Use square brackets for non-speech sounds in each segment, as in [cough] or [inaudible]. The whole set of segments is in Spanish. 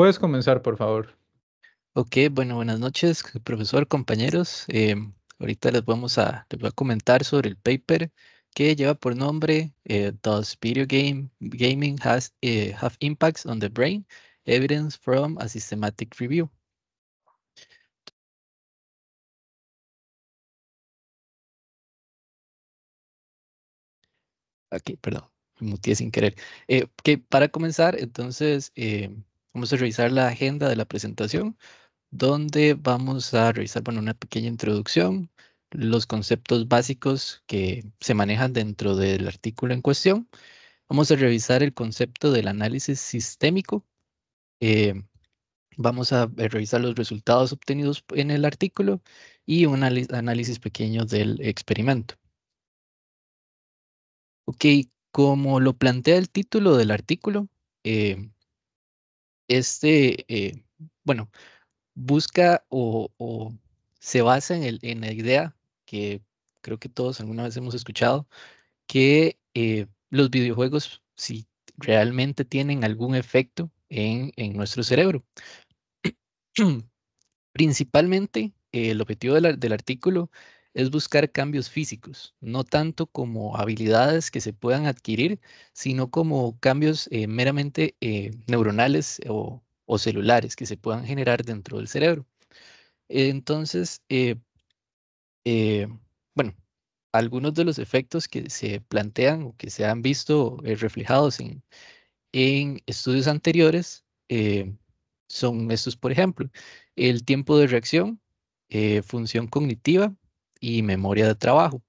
Puedes comenzar, por favor. Ok, bueno, buenas noches, profesor, compañeros. Eh, ahorita les vamos a, les voy a comentar sobre el paper que lleva por nombre "Dos eh, Does Video game, Gaming has, eh, Have Impacts on the Brain? Evidence from a Systematic Review. Aquí, perdón, me sin querer. que para comenzar, entonces, Vamos a revisar la agenda de la presentación, donde vamos a revisar bueno, una pequeña introducción, los conceptos básicos que se manejan dentro del artículo en cuestión. Vamos a revisar el concepto del análisis sistémico. Eh, vamos a eh, revisar los resultados obtenidos en el artículo y un análisis pequeño del experimento. Ok, como lo plantea el título del artículo, eh, este, eh, bueno, busca o, se basa en, la idea que creo que todos alguna vez hemos escuchado, que eh, los videojuegos, si realmente tienen algún efecto en, nuestro cerebro. [clears throat] Principalmente, el objetivo del, del artículo es buscar cambios físicos, no tanto como habilidades que se puedan adquirir, sino como cambios eh, meramente eh, neuronales eh, o, celulares que se puedan generar dentro del cerebro. Entonces, bueno, algunos de los efectos que se plantean o que se han visto reflejados en, en, estudios anteriores son estos, por ejemplo, el tiempo de reacción, función cognitiva, y memoria de trabajo.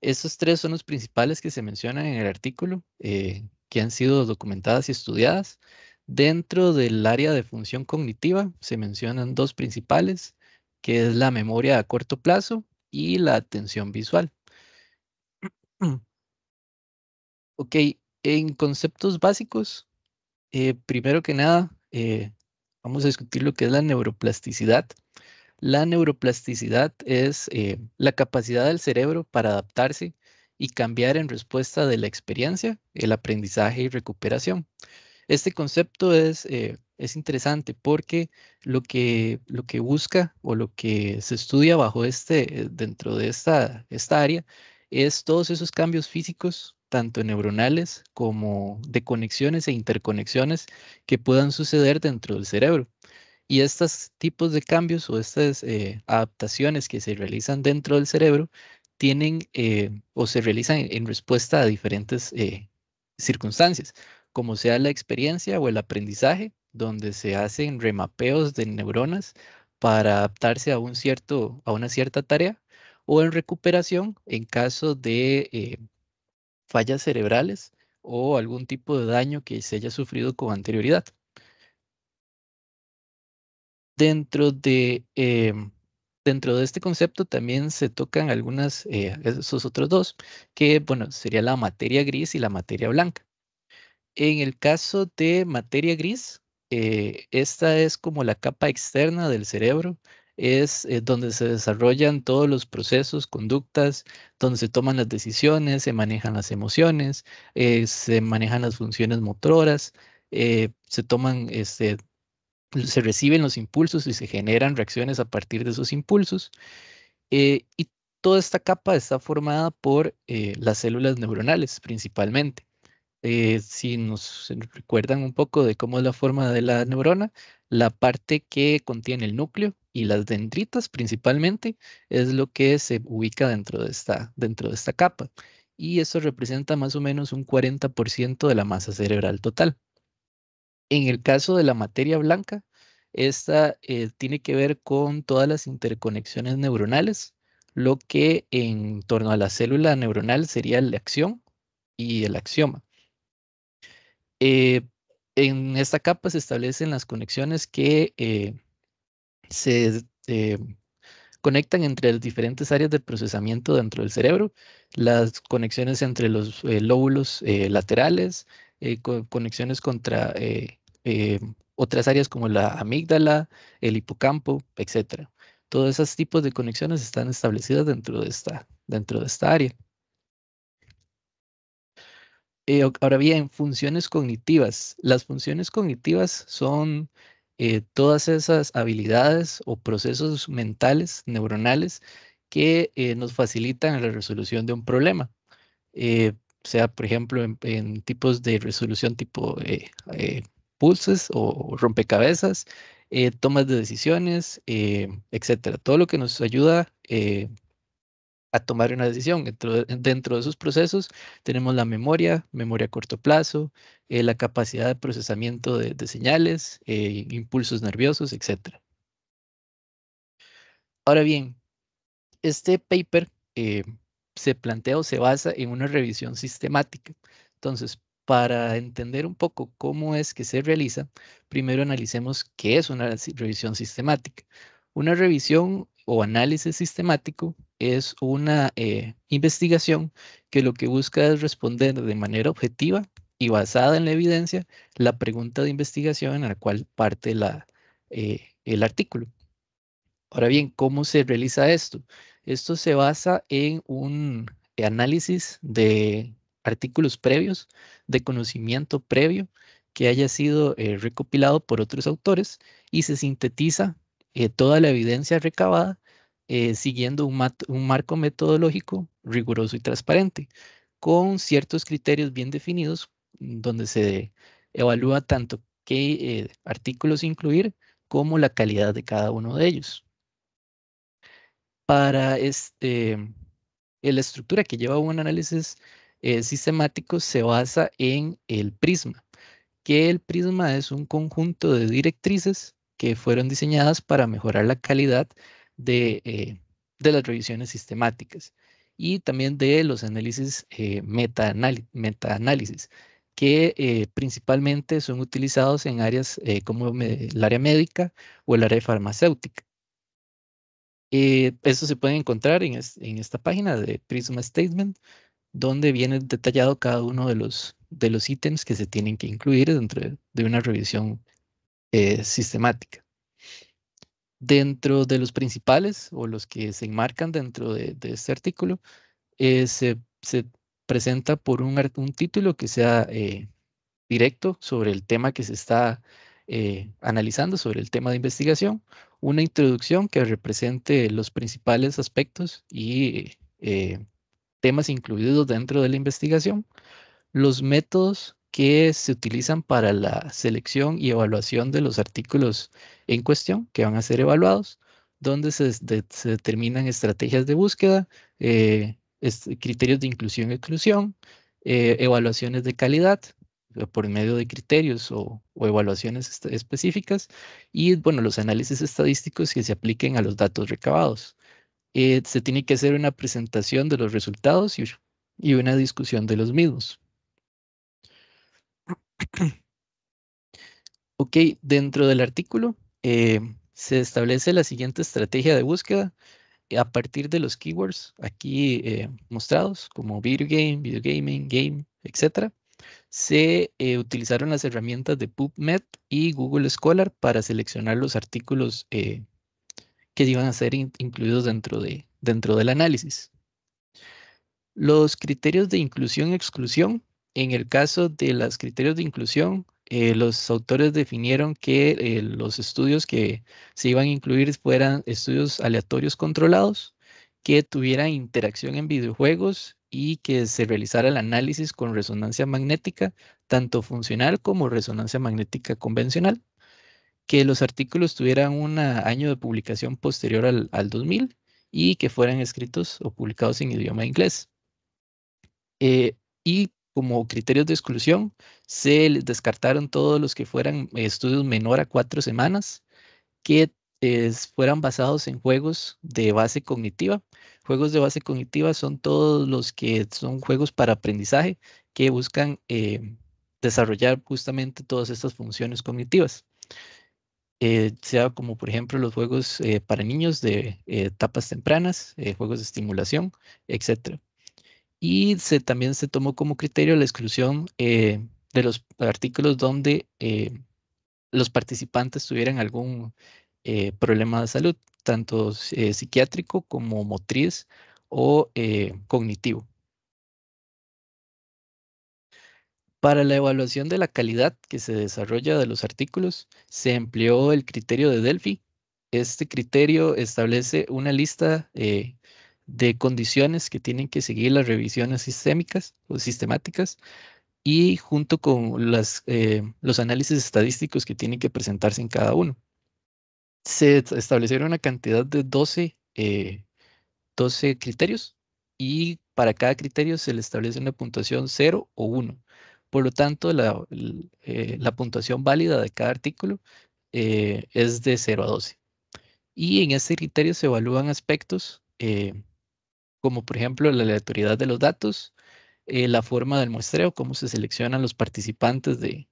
Estos tres son los principales que se mencionan en el artículo, eh, que han sido documentadas y estudiadas. Dentro del área de función cognitiva se mencionan dos principales, que es la memoria a corto plazo y la atención visual. [clears throat] Ok, en conceptos básicos, eh, primero que nada, eh, vamos a discutir lo que es la neuroplasticidad. La neuroplasticidad es eh, la capacidad del cerebro para adaptarse y cambiar en respuesta de la experiencia, el aprendizaje y recuperación. Este concepto es, eh, interesante porque lo que, lo que busca o lo que se estudia bajo este, eh, dentro de esta, esta área es todos esos cambios físicos, tanto neuronales como de conexiones e interconexiones que puedan suceder dentro del cerebro. Y estos tipos de cambios o estas eh, adaptaciones que se realizan dentro del cerebro tienen eh, o se realizan en, respuesta a diferentes eh, circunstancias, como sea la experiencia o el aprendizaje, donde se hacen remapeos de neuronas para adaptarse a, un cierto, a una cierta tarea, o en recuperación en caso de fallas cerebrales o algún tipo de daño que se haya sufrido con anterioridad. Dentro de, em, dentro de este concepto también se tocan algunas, eh, esos otros dos, que bueno, sería la materia gris y la materia blanca. En el caso de materia gris, eh, esta es como la capa externa del cerebro, es eh, donde se desarrollan todos los procesos, conductas, donde se toman las decisiones, se manejan las emociones, se manejan las funciones motoras, se toman este, se reciben los impulsos y se generan reacciones a partir de esos impulsos. Eh, y toda esta capa está formada por eh, las células neuronales principalmente. Eh, si nos recuerdan un poco de cómo es la forma de la neurona, la parte que contiene el núcleo y las dendritas principalmente es lo que se ubica dentro de dentro de esta capa. Y eso representa más o menos un 40% de la masa cerebral total. En el caso de la materia blanca, esta eh, tiene que ver con todas las interconexiones neuronales, lo que en torno a la célula neuronal sería la acción y el axioma. Eh, en esta capa se establecen las conexiones que eh, se conectan entre las diferentes áreas de procesamiento dentro del cerebro, las conexiones entre los lóbulos laterales, eh, conexiones contra eh, eh, otras áreas como la amígdala, el hipocampo, etc. Todos esos tipos de conexiones están establecidas dentro de esta, dentro de esta área. ahora bien, funciones cognitivas. Las funciones cognitivas son todas esas habilidades o procesos mentales, neuronales, que nos facilitan la resolución de un problema sea, por ejemplo, en, tipos de resolución tipo eh, eh, pulses o rompecabezas, eh, tomas de decisiones, etcétera. Todo lo que nos ayuda a tomar una decisión. Dentro de, esos procesos tenemos la memoria, memoria a corto plazo, la capacidad de procesamiento de, de señales, impulsos nerviosos, etcétera. Ahora bien, este paper se plantea o se basa en una revisión sistemática. Entonces, para entender un poco cómo es que se realiza, primero analicemos qué es una revisión sistemática. Una revisión o análisis sistemático es una eh, investigación que lo que busca es responder de manera objetiva y basada en la evidencia la pregunta de investigación en la cual parte la, eh, el artículo. Ahora bien, ¿cómo se realiza esto? Esto se basa en un análisis de artículos previos, de conocimiento previo que haya sido eh, recopilado por otros autores y se sintetiza eh, toda la evidencia recabada eh, siguiendo un, marco metodológico riguroso y transparente, con ciertos criterios bien definidos mm, donde se evalúa tanto qué artículos incluir como la calidad de cada uno de ellos para este, la estructura que lleva un análisis eh, sistemático se basa en el prisma, que el prisma es un conjunto de directrices que fueron diseñadas para mejorar la calidad de, eh, las revisiones sistemáticas y también de los análisis eh, meta metaanálisis, que principalmente son utilizados en áreas como el área médica o el área farmacéutica. Eh, eso se puede encontrar en, esta página de Prisma Statement, donde viene detallado cada uno de los, de ítems que se tienen que incluir dentro de, una revisión eh, sistemática. Dentro de los principales o los que se enmarcan dentro de, este artículo, eh, se, presenta por un título que sea eh, directo sobre el tema que se está analizando, sobre el tema de investigación, una introducción que represente los principales aspectos y eh, temas incluidos dentro de la investigación, los métodos que se utilizan para la selección y evaluación de los artículos en cuestión que van a ser evaluados, donde se, determinan estrategias de búsqueda, eh, criterios de inclusión y exclusión, eh, evaluaciones de calidad, eh, por medio de criterios o, evaluaciones específicas y bueno, los análisis estadísticos que se apliquen a los datos recabados. Eh, se tiene que hacer una presentación de los resultados y, una discusión de los mismos. Ok, dentro del artículo eh, se establece la siguiente estrategia de búsqueda a partir de los keywords aquí mostrados como video game, video gaming, game, etcétera, se eh, utilizaron las herramientas de PubMed y Google Scholar para seleccionar los artículos eh, que iban a ser incluidos dentro, dentro del análisis. Los criterios de inclusión-exclusión. En el caso de los criterios de inclusión, eh, los autores definieron que los estudios que se iban a incluir fueran estudios aleatorios controlados, que tuvieran interacción en videojuegos y que se realizara el análisis con resonancia magnética, tanto funcional como resonancia magnética convencional, que los artículos tuvieran un año de publicación posterior al, al 2000 y que fueran escritos o publicados en idioma inglés. Eh, y como criterios de exclusión, se descartaron todos los que fueran estudios menor a cuatro semanas, que eh, fueran basados en juegos de base cognitiva, Juegos de base cognitiva son todos los que son juegos para aprendizaje que buscan eh, desarrollar justamente todas estas funciones cognitivas. Eh, sea como por ejemplo los juegos eh, para niños de etapas tempranas, juegos de estimulación, etc. Y se, también se tomó como criterio la exclusión de los artículos donde los participantes tuvieran algún problema de salud, tanto eh, psiquiátrico como motriz o eh, cognitivo. Para la evaluación de la calidad que se desarrolla de los artículos, se empleó el criterio de Delphi. Este criterio establece una lista eh, de condiciones que tienen que seguir las revisiones sistémicas o sistemáticas y junto con los análisis estadísticos que tienen que presentarse en cada uno se establecieron una cantidad de 12, eh, criterios y para cada criterio se le establece una puntuación 0 o 1. Por lo tanto, eh, la, puntuación válida de cada artículo eh, es de 0 a 12. Y en este criterio se evalúan aspectos como por ejemplo la aleatoriedad de los datos, la forma del muestreo, cómo se seleccionan los participantes del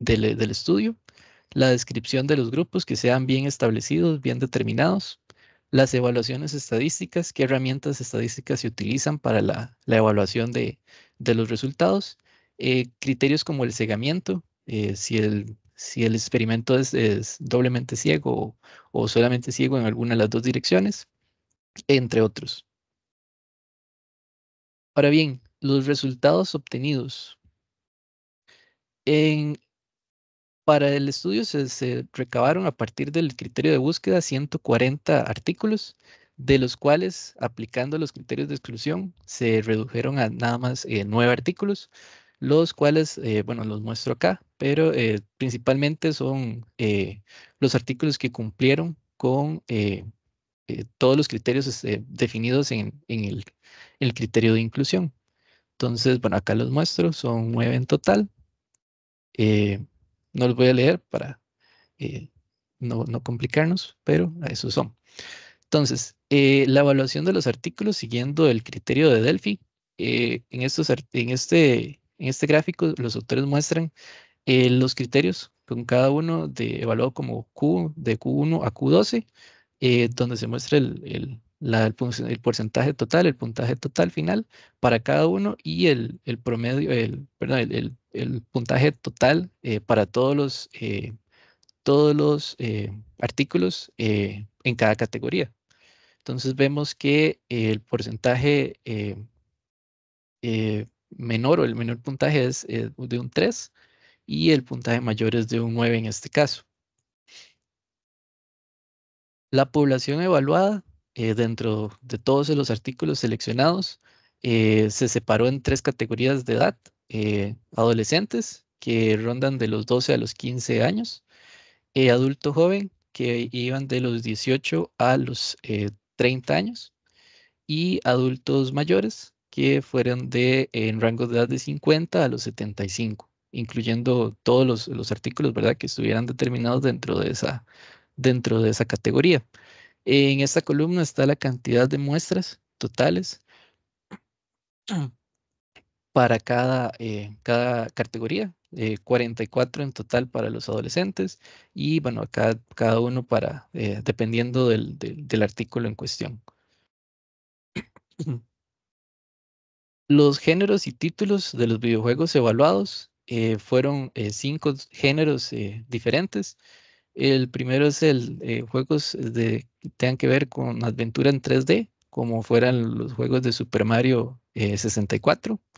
estudio, la descripción de los grupos que sean bien establecidos, bien determinados, las evaluaciones estadísticas, qué herramientas estadísticas se utilizan para la, evaluación de, los resultados, eh, criterios como el cegamiento, eh, si, el, si el experimento es, doblemente ciego o, o solamente ciego en alguna de las dos direcciones, entre otros. Ahora bien, los resultados obtenidos. En para el estudio se, recabaron a partir del criterio de búsqueda 140 artículos, de los cuales, aplicando los criterios de exclusión, se redujeron a nada más eh, nueve artículos, los cuales, eh, bueno, los muestro acá, pero eh, principalmente son eh, los artículos que cumplieron con todos los criterios este, definidos en, el, criterio de inclusión. Entonces, bueno, acá los muestro, son nueve en total. No los voy a leer para eh, no, complicarnos, pero a eso son. Entonces, eh, la evaluación de los artículos siguiendo el criterio de Delphi. Eh, en, estos, en, este, en este gráfico, los autores muestran los criterios con cada uno de, evaluado como Q, de Q1 a Q12, donde se muestra el el, porcentaje total, el puntaje total final para cada uno y el, promedio, el, perdón, el, puntaje total eh, para todos los, eh, todos los eh, artículos en cada categoría. Entonces vemos que el porcentaje menor o el menor puntaje es de un 3 y el puntaje mayor es de un 9 en este caso. La población evaluada eh, dentro de todos los artículos seleccionados, eh, se separó en tres categorías de edad, eh, adolescentes, que rondan de los 12 a los 15 años, adulto joven, que iban de los 18 a los 30 años, y adultos mayores, que fueron de en rango de edad de 50 a los 75, incluyendo todos los, los artículos ¿verdad? que estuvieran determinados dentro de esa, dentro de esa categoría. En esta columna está la cantidad de muestras totales [clears throat] para cada, eh, cada categoría. 44 eh, en total para los adolescentes y bueno, cada, cada uno para, eh, dependiendo del, artículo en cuestión. [clears throat] Los géneros y títulos de los videojuegos evaluados fueron cinco géneros diferentes. El primero es el juegos de tengan que ver con aventura en 3D, como fueran los juegos de Super Mario 64. Eh,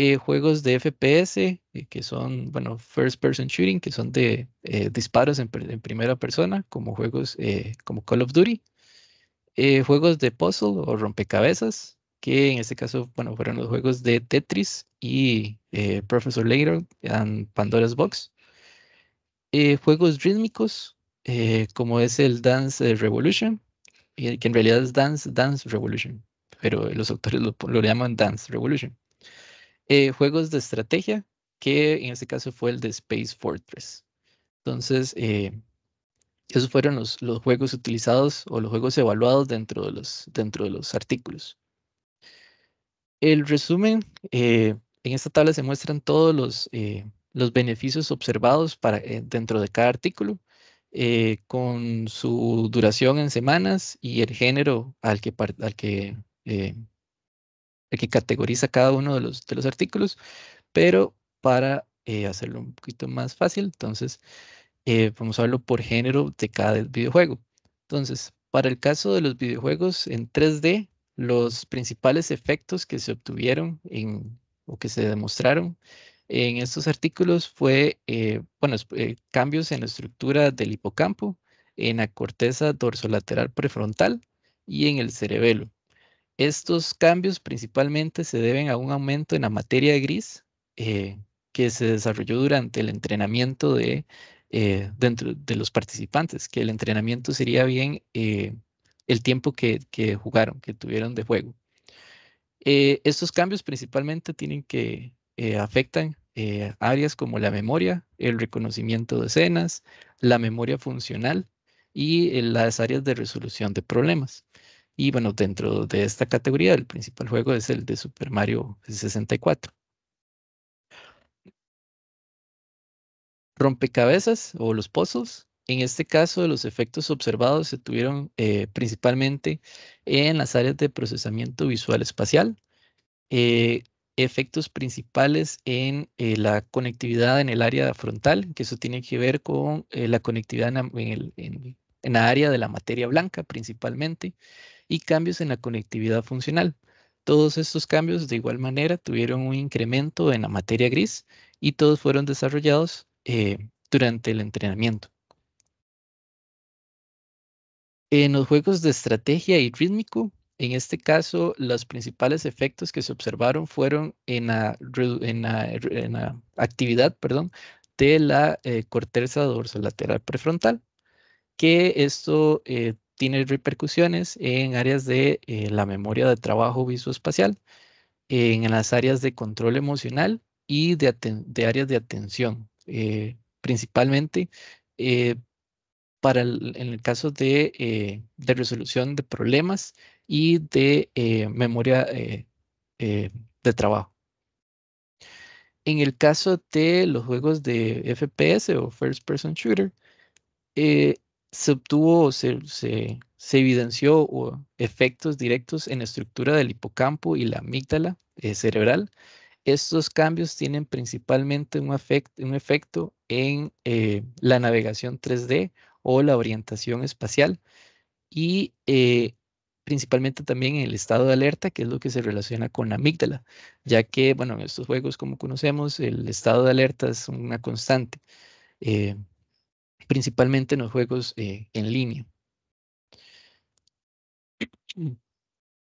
eh, juegos de FPS, eh, que son, bueno, First Person Shooting, que son de disparos en, primera persona, como juegos como Call of Duty. juegos de puzzle o rompecabezas, que en este caso, bueno, fueron los juegos de Tetris y Professor Layton and Pandora's Box. juegos rítmicos, eh, como es el Dance Revolution, eh, que en realidad es Dance Dance Revolution, pero los autores lo, llaman Dance Revolution. Eh, juegos de estrategia, que en este caso fue el de Space Fortress. Entonces, esos fueron los, juegos utilizados o los juegos evaluados dentro de los, dentro de los artículos. El resumen, en esta tabla se muestran todos los, beneficios observados para, dentro de cada artículo eh, con su duración en semanas y el género al que, al que, eh, que categoriza cada uno de los, de los artículos, pero para eh, hacerlo un poquito más fácil, entonces vamos a verlo por género de cada videojuego. Entonces, para el caso de los videojuegos en 3D, los principales efectos que se obtuvieron en, o que se demostraron en estos artículos fue, eh, bueno, eh, cambios en la estructura del hipocampo, en la corteza dorsolateral prefrontal y en el cerebelo. Estos cambios principalmente se deben a un aumento en la materia gris eh, que se desarrolló durante el entrenamiento de, dentro de los participantes, que el entrenamiento sería bien el tiempo que, jugaron, que tuvieron de juego. estos cambios principalmente tienen que, eh, afectan eh, áreas como la memoria, el reconocimiento de escenas, la memoria funcional y eh, las áreas de resolución de problemas. Y bueno, dentro de esta categoría, el principal juego es el de Super Mario 64. Rompecabezas o los pozos. En este caso, los efectos observados se tuvieron principalmente en las áreas de procesamiento visual espacial, efectos principales en eh, la conectividad en el área frontal, que eso tiene que ver con eh, la conectividad en, el, en, área de la materia blanca principalmente, y cambios en la conectividad funcional. Todos estos cambios de igual manera tuvieron un incremento en la materia gris y todos fueron desarrollados eh, durante el entrenamiento. En los juegos de estrategia y rítmico, en este caso, los principales efectos que se observaron fueron en la, actividad perdón, de la eh, corteza dorsolateral prefrontal, que esto eh, tiene repercusiones en áreas de eh, la memoria de trabajo visoespacial, en las áreas de control emocional y de, áreas de atención, principalmente para en el caso de resolución de problemas y de eh, memoria eh, eh, de trabajo. En el caso de los juegos de FPS o First Person Shooter, se obtuvo, se, se, evidenció efectos directos en la estructura del hipocampo y la amígdala cerebral. Estos cambios tienen principalmente un, efecto en la navegación 3D o la orientación espacial y principalmente también en el estado de alerta, que es lo que se relaciona con la amígdala, ya que, bueno, en estos juegos, como conocemos, el estado de alerta es una constante, eh, principalmente en los juegos eh, en línea.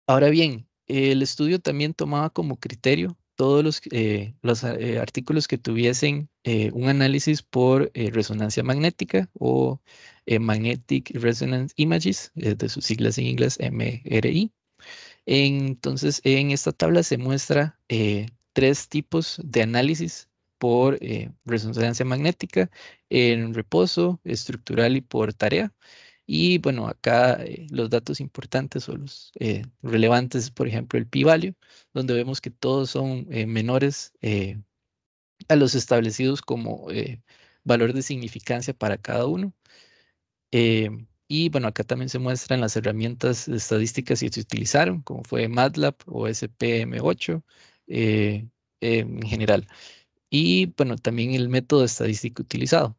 Ahora bien, el estudio también tomaba como criterio todos los, eh, los eh, artículos que tuviesen eh, un análisis por resonancia magnética o Magnetic Resonance Images, de sus siglas en inglés MRI. Entonces, en esta tabla se muestra tres tipos de análisis por resonancia magnética en reposo, estructural y por tarea. Y bueno, acá eh, los datos importantes o los eh, relevantes, por ejemplo, el p-value, donde vemos que todos son eh, menores a los establecidos como valor de significancia para cada uno. y bueno, acá también se muestran las herramientas estadísticas que se utilizaron, como fue MATLAB o SPM8 en general. Y bueno, también el método estadístico utilizado.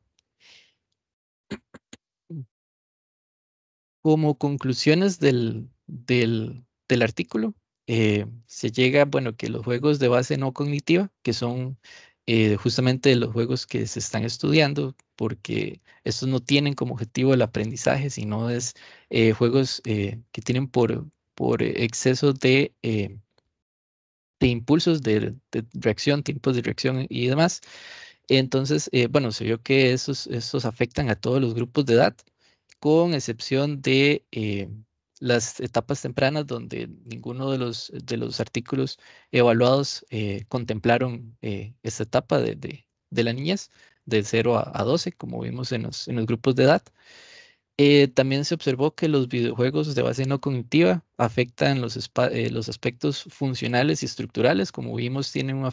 Como conclusiones del, del, artículo, eh, se llega, bueno, que los juegos de base no cognitiva, que son eh, justamente los juegos que se están estudiando, porque estos no tienen como objetivo el aprendizaje, sino es eh, juegos que tienen por, por exceso de, impulsos de, reacción, tiempos de reacción y demás. Entonces, bueno, se vio que esos, esos afectan a todos los grupos de edad con excepción de eh, las etapas tempranas donde ninguno de los, de los artículos evaluados eh, contemplaron eh, esta etapa de, de, de, la niñez, de 0 a, 12, como vimos en los, grupos de edad. también se observó que los videojuegos de base no cognitiva afectan los, los, aspectos funcionales y estructurales, como vimos, tienen un,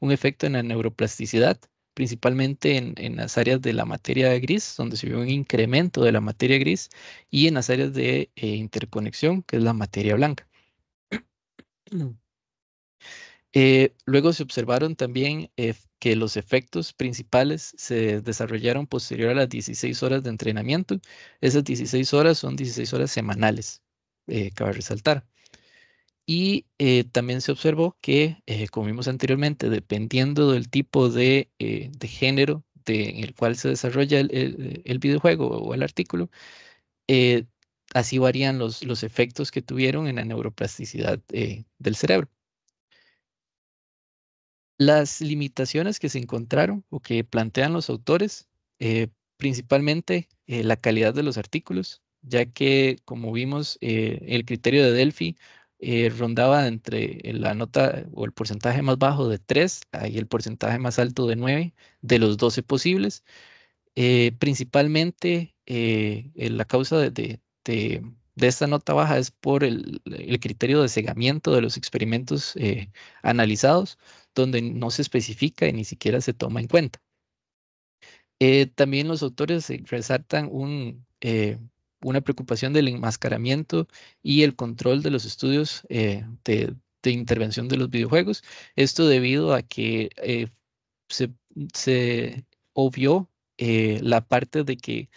un efecto en la neuroplasticidad principalmente en, las áreas de la materia gris, donde se vio un incremento de la materia gris, y en las áreas de eh, interconexión, que es la materia blanca. [clears throat] Eh, luego se observaron también eh, que los efectos principales se desarrollaron posterior a las 16 horas de entrenamiento. Esas 16 horas son 16 horas semanales, cabe resaltar. Y eh, también se observó que, eh, como vimos anteriormente, dependiendo del tipo de, eh, de género en el cual se desarrolla el, el, videojuego o el artículo, así varían los, los, efectos que tuvieron en la neuroplasticidad del cerebro. Las limitaciones que se encontraron o que plantean los autores, principalmente la calidad de los artículos, ya que, como vimos, el criterio de Delphi eh, rondaba entre la nota o el porcentaje más bajo de 3 y el porcentaje más alto de 9 de los 12 posibles. Eh, principalmente eh, la causa de, de, de, esta nota baja es por el, el criterio de cegamiento de los experimentos analizados, donde no se especifica y ni siquiera se toma en cuenta. también los autores resaltan un, una preocupación del enmascaramiento y el control de los estudios eh, de, intervención de los videojuegos. Esto debido a que eh, se, obvió eh, la parte de que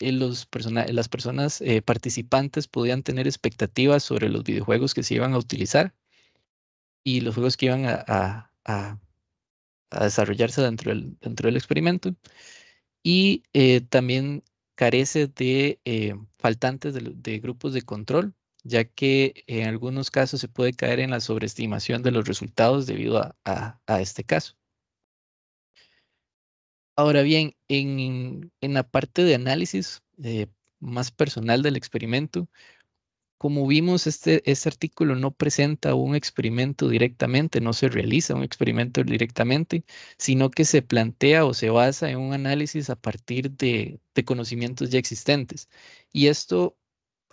los las personas participantes podían tener expectativas sobre los videojuegos que se iban a utilizar y los juegos que iban a, desarrollarse dentro del, dentro del experimento. Y también carece de eh, faltantes de, grupos de control, ya que en algunos casos se puede caer en la sobreestimación de los resultados debido a, este caso. Ahora bien, en, la parte de análisis eh, más personal del experimento, como vimos, este, este artículo no presenta un experimento directamente, no se realiza un experimento directamente, sino que se plantea o se basa en un análisis a partir de, conocimientos ya existentes. Y esto,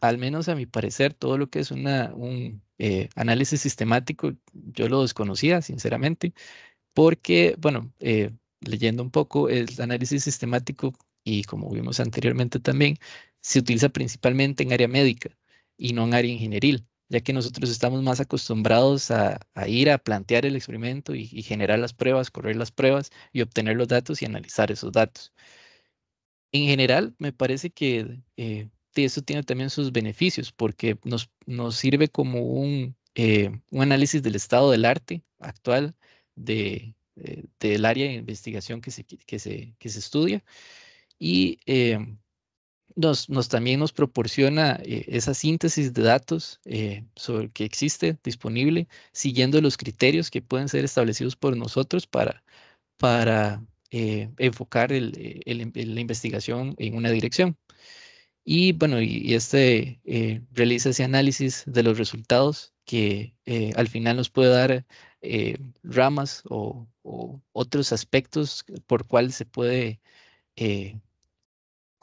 al menos a mi parecer, todo lo que es una, un eh, análisis sistemático, yo lo desconocía, sinceramente, porque, bueno, eh, leyendo un poco, el análisis sistemático, y como vimos anteriormente también, se utiliza principalmente en área médica y no en área ingenieril, ya que nosotros estamos más acostumbrados a, ir a plantear el experimento y, generar las pruebas, correr las pruebas y obtener los datos y analizar esos datos. En general, me parece que eh, eso tiene también sus beneficios porque nos, nos sirve como un, eh, análisis del estado del arte actual de, eh, del área de investigación que se, que se, estudia y nos, también nos proporciona eh, esa síntesis de datos eh, sobre que existe disponible, siguiendo los criterios que pueden ser establecidos por nosotros para, para eh, enfocar la investigación en una dirección. Y bueno, y, este realiza ese análisis de los resultados que al final nos puede dar ramas o, otros aspectos por cuál se puede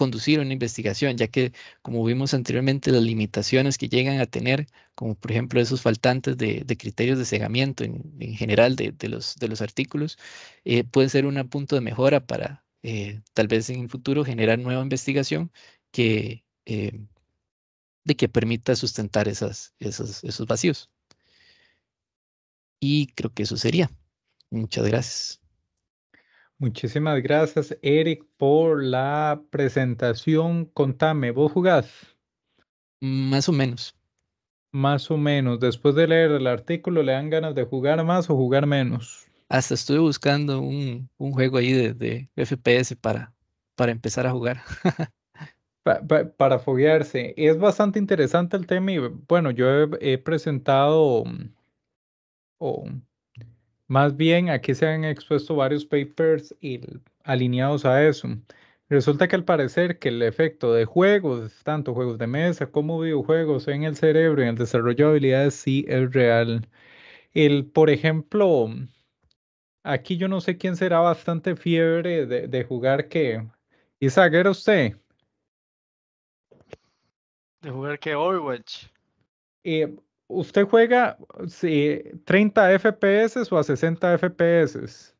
conducir una investigación, ya que, como vimos anteriormente, las limitaciones que llegan a tener, como por ejemplo esos faltantes de, criterios de cegamiento en, general de, los, artículos, eh, puede ser un punto de mejora para eh, tal vez en el futuro generar nueva investigación que, eh, de que permita sustentar esos vacíos. Y creo que eso sería. Muchas gracias. Muchísimas gracias, Eric, por la presentación. Contame, ¿vos jugás? Más o menos. Más o menos. Después de leer el artículo, ¿le dan ganas de jugar más o jugar menos? Hasta estoy buscando un, un juego ahí de, FPS para, para empezar a jugar. [laughs] para foguearse. Es bastante interesante el tema y bueno, yo he, presentado... Mm, más bien, aquí se han expuesto varios papers y alineados a eso. Resulta que al parecer que el efecto de juegos, tanto juegos de mesa como videojuegos en el cerebro y en el desarrollo de habilidades sí es real. El, por ejemplo, aquí yo no sé quién será bastante fiebre de, de jugar que... Isaac, ¿era usted? ¿De jugar que Overwatch? Eh, ¿Usted juega si 30 FPS o a 60 FPS?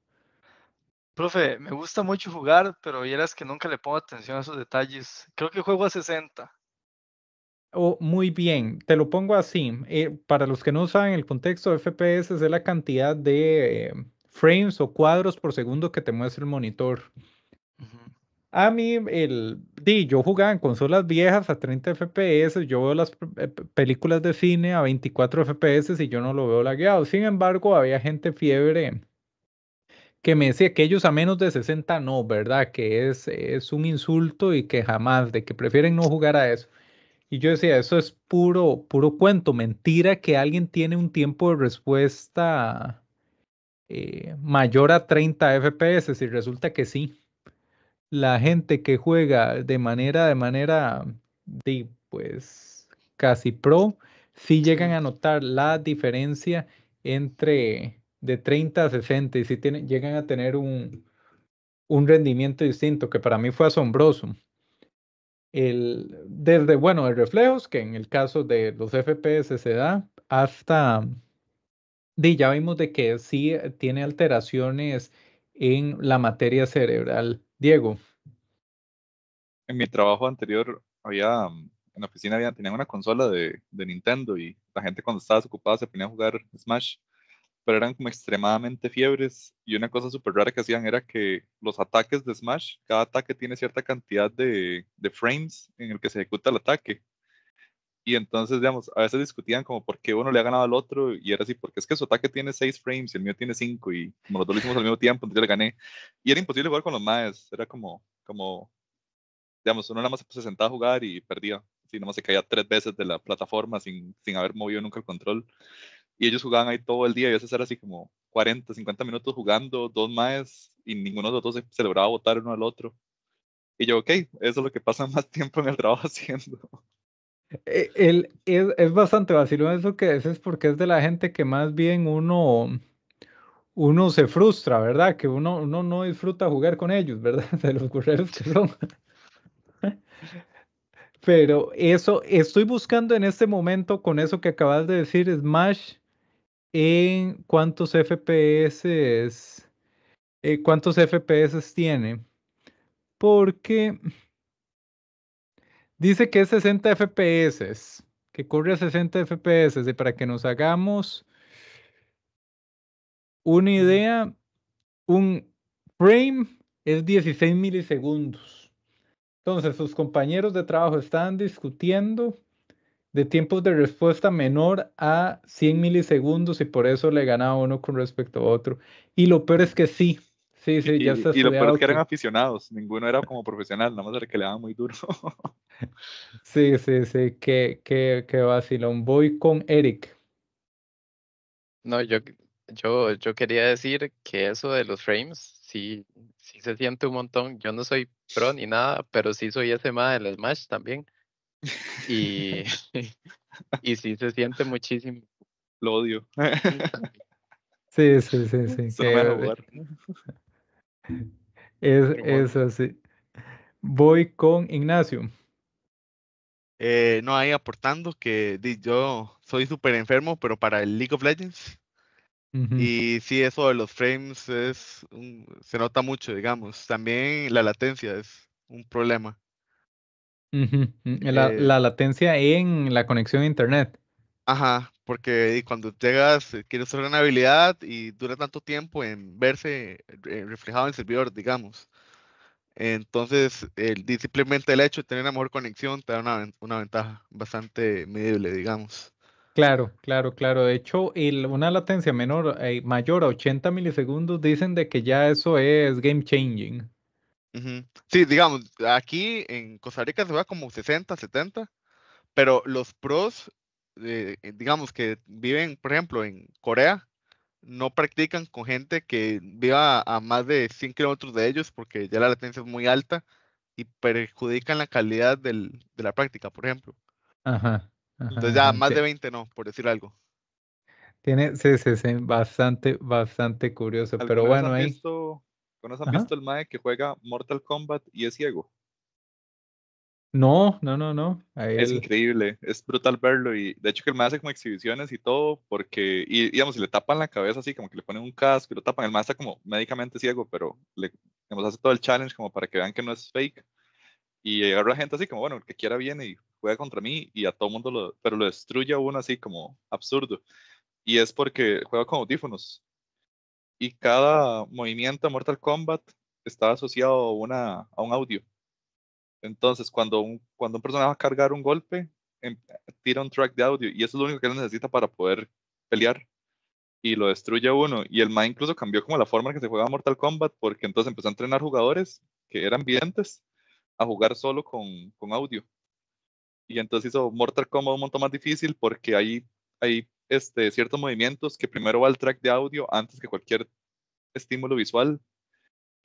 Profe, me gusta mucho jugar, pero es que nunca le pongo atención a esos detalles. Creo que juego a 60. Oh, muy bien, te lo pongo así. Eh, para los que no saben, el contexto de FPS es la cantidad de eh, frames o cuadros por segundo que te muestra el monitor. A mí, el, di, yo jugaba en consolas viejas a 30 FPS, yo veo las eh, películas de cine a 24 FPS y yo no lo veo lagueado. Sin embargo, había gente fiebre que me decía que ellos a menos de 60 no, ¿verdad? Que es, es un insulto y que jamás, de que prefieren no jugar a eso. Y yo decía, eso es puro, puro cuento, mentira que alguien tiene un tiempo de respuesta eh, mayor a 30 FPS y resulta que sí la gente que juega de manera, de manera, de, pues, casi pro, sí llegan a notar la diferencia entre de 30 a 60 y si llegan a tener un, un rendimiento distinto, que para mí fue asombroso. El, desde, bueno, el reflejos, que en el caso de los FPS se da, hasta, ya vimos de que sí eh, tiene alteraciones en la materia cerebral. Diego. En mi trabajo anterior había, mm, en la oficina tenían una consola de, Nintendo y la gente cuando estaba desocupada se ponía a jugar Smash, pero eran como extremadamente fiebres y una cosa súper rara que hacían era que los ataques de Smash, cada ataque tiene cierta cantidad de frames en el que se ejecuta el ataque y entonces, digamos, a veces discutían como por qué uno le ha ganado al otro y era así, porque es que su ataque tiene seis frames y el mío tiene cinco y como los dos lo hicimos al mismo tiempo, entonces yo le gané. Y era imposible jugar con los maes, era como, como digamos, uno nada más se sentaba a jugar y perdía, si nada más se caía tres veces de la plataforma sin, sin haber movido nunca el control. Y ellos jugaban ahí todo el día y a veces era así como 40, 50 minutos jugando, dos maes y ninguno de los dos se celebraba votar uno al otro. Y yo, ok, eso es lo que pasa [laughs] más tiempo en el trabajo haciendo. Eh, es, bastante vacilón eso que dices porque es de la gente que más bien uno, uno se frustra, ¿verdad? Que uno, uno no disfruta jugar con ellos, ¿verdad? [laughs] De los guerreros que son. Pero eso, estoy buscando en este momento con eso que acabas de decir, Smash, en cuántos FPS, eh, cuántos FPS tiene. Porque Dice que es 60 FPS, que corre a 60 FPS. Y para que nos hagamos una idea, un frame es 16 milisegundos. Entonces, sus compañeros de trabajo estaban discutiendo de tiempos de respuesta menor a 100 milisegundos y por eso le ganaba uno con respecto a otro. Y lo peor es que sí, Sí, sí, y, ya está. lo que eran aficionados, ninguno era como profesional, nada más era que le daba muy duro. [laughs] sí, sí, sí, qué que, vacilón. Voy con Eric. No, yo, yo, yo quería decir que eso de los frames, sí, sí se siente un montón. Yo no soy pro ni nada, pero sí soy ese más del Smash también. Y, [laughs] y sí se siente muchísimo. Lo odio. Sí, sí, sí, sí. [laughs] [laughs] Es, así. Voy con Ignacio. Eh, no, hay aportando que yo soy súper enfermo, pero para el League of Legends. Y sí, eso de los frames es se nota mucho, digamos. También la latencia es un problema. la, eh, la, latencia en la conexión a internet. Ajá, porque cuando llegas, eh, quieres usar una habilidad y dura tanto tiempo en verse eh, eh, reflejado en el servidor, digamos. Entonces, simplemente el hecho de tener una mejor conexión te da una, ventaja bastante medible, digamos. Claro, claro, claro. De hecho, una latencia menor, mayor a 80 milisegundos, dicen de que ya eso es game changing. Sí, digamos, aquí en Costa Rica se va como 60, 70, pero los pros eh, digamos, que viven, por ejemplo, en Corea, no practican con gente que viva a, más de 100 kilómetros de ellos porque ya la latencia es muy alta y perjudican la calidad del, de la práctica, por ejemplo. Ajá. Entonces ya más de 20 no, por decir algo. Tiene, sí, sí, sí, bastante, bastante curioso. Pero bueno, ahí. visto MAE que juega Mortal Kombat y es ciego? No, no, no, no. es increíble, es brutal verlo y de hecho que él más hace como exhibiciones y todo porque, digamos, si le tapan la cabeza así, como que le ponen un casco y lo tapan, él más está como médicamente ciego, pero le hemos hace todo el challenge como para que vean que no es fake y agarra la gente así como, bueno, el que quiera viene y juega contra mí y a todo mundo lo, pero lo destruye a uno así como absurdo y es porque juega con audífonos y cada movimiento de Mortal Kombat está asociado una, a un audio entonces, cuando un, cuando personaje va a cargar un golpe, em, tira un track de audio y eso es lo único que él necesita para poder pelear y lo destruye uno. Y el MA incluso cambió como la forma en que se juega Mortal Kombat porque entonces empezó a entrenar jugadores que eran videntes a jugar solo con, audio. Y entonces hizo Mortal Kombat un montón más difícil porque hay, hay este, ciertos movimientos que primero va el track de audio antes que cualquier estímulo visual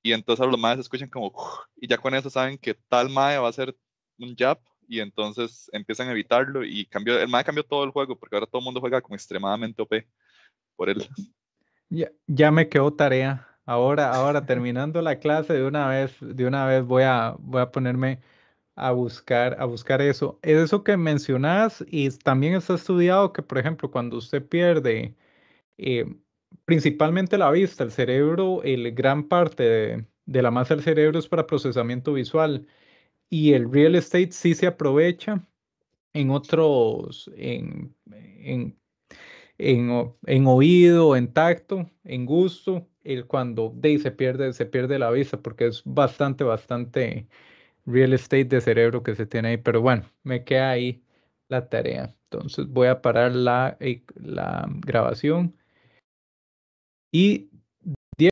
y entonces a los se escuchan como, y ya con eso saben que tal mae va a ser un jab, y entonces empiezan a evitarlo, y cambió, el mae cambió todo el juego, porque ahora todo el mundo juega como extremadamente OP por él. Ya, me quedó tarea. Ahora, ahora terminando la clase de una vez, de una vez voy a, voy a ponerme a buscar, a buscar eso. Es eso que mencionas y también está estudiado que, por ejemplo, cuando usted pierde eh, principalmente la vista, el cerebro, el gran parte de, la masa del cerebro es para procesamiento visual y el real estate sí se aprovecha en otros, en, en, en, en oído, en tacto, en gusto, el cuando de, se, pierde, se pierde la vista porque es bastante, bastante real estate de cerebro que se tiene ahí, pero bueno, me queda ahí la tarea. Entonces voy a parar la, eh, la grabación. e